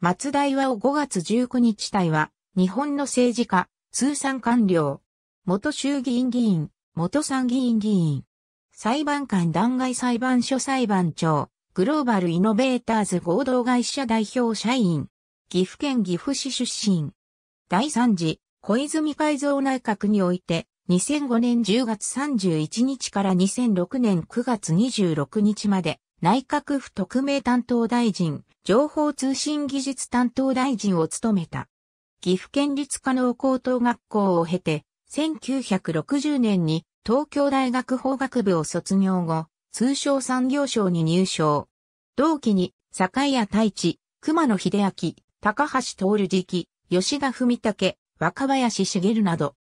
松田岩尾5月19日隊は、日本の政治家、通産官僚、元衆議院議員、元参議院議員、裁判官弾劾裁判所裁判長、グローバルイノベーターズ合同会社代表社員、岐阜県岐阜市出身。第3次、小泉改造内閣において、2005年10月31日から2006年9月26日まで、内閣府特命担当大臣、情報通信技術担当大臣を務めた。岐阜県立加納高等学校を経て、1960年に東京大学法学部を卒業後、通商産業省に入省。同期に、坂谷太一、熊野秀明、高橋徹期、吉田文武、若林茂など。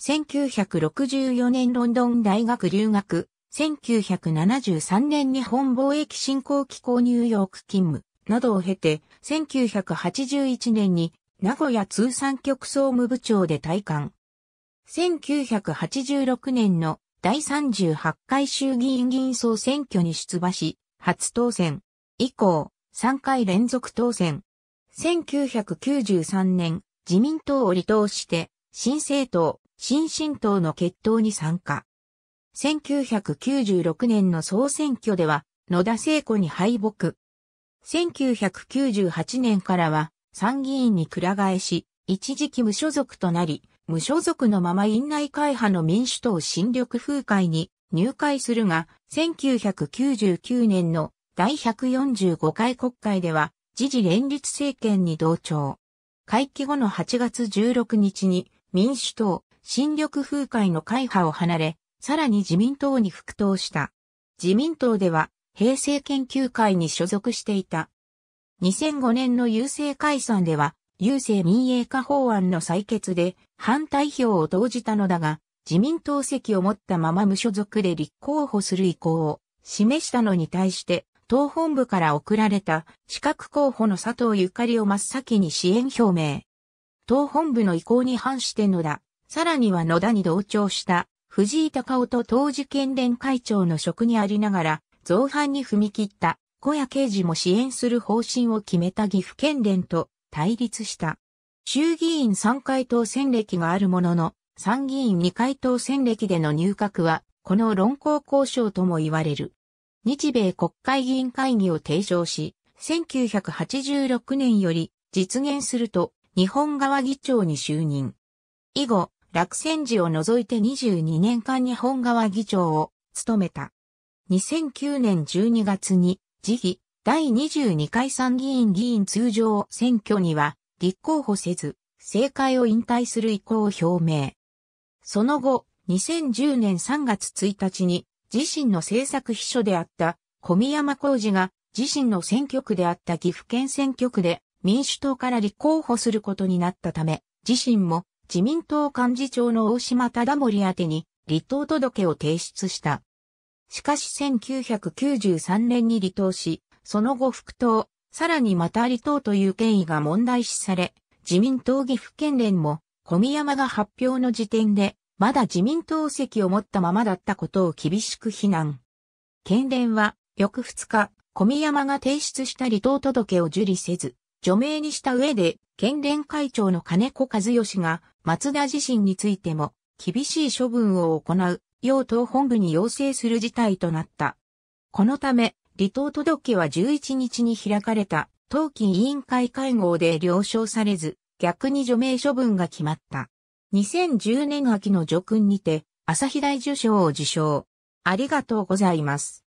1964年ロンドン大学留学、1973年日本貿易振興機構ニューヨーク勤務などを経て、1981年に名古屋通産局総務部長で退官。1986年の第38回衆議院議員総選挙に出馬し、初当選。以降、3回連続当選。1993年、自民党を離党して、新政党、新進党の決闘に参加。1996年の総選挙では、野田聖子に敗北。1998年からは、参議院にくら替えし、一時期無所属となり、無所属のまま院内会派の民主党新緑風会に入会するが、1999年の第145回国会では、時事連立政権に同調。会期後の8月16日に民主党新緑風会の会派を離れ、さらに自民党に復党した。自民党では、平成研究会に所属していた。2005年の郵政解散では、郵政民営化法案の採決で反対票を投じたのだが、自民党席を持ったまま無所属で立候補する意向を示したのに対して、党本部から送られた資格候補の佐藤ゆかりを真っ先に支援表明。党本部の意向に反してのだ、さらには野田に同調した藤井隆夫と当時県連会長の職にありながら、造反に踏み切った小谷刑事も支援する方針を決めた岐阜県連と対立した。衆議院3回当選歴があるものの、参議院2回当選歴での入閣は、この論考交渉とも言われる。日米国会議員会議を提唱し、1986年より実現すると日本側議長に就任。以後、落選時を除いて22年間日本側議長を務めた。2009年12月に、次期第22回参議院議員通常選挙には立候補せず、政界を引退する意向を表明。その後、2010年3月1日に自身の政策秘書であった小宮山浩二が自身の選挙区であった岐阜県選挙区で民主党から立候補することになったため、自身も自民党幹事長の大島忠盛宛に離党届を提出した。しかし1993年に離党し、その後復党、さらにまた離党という権威が問題視され、自民党岐阜県連も小宮山が発表の時点で、まだ自民党席を持ったままだったことを厳しく非難。県連は、翌2日、小宮山が提出した離党届を受理せず、除名にした上で、県連会長の金子和義が、松田自身についても、厳しい処分を行う、与党本部に要請する事態となった。このため、離党届は11日に開かれた、当期委員会会合で了承されず、逆に除名処分が決まった。2010年秋の叙勲にて、朝日大受賞を受賞。ありがとうございます。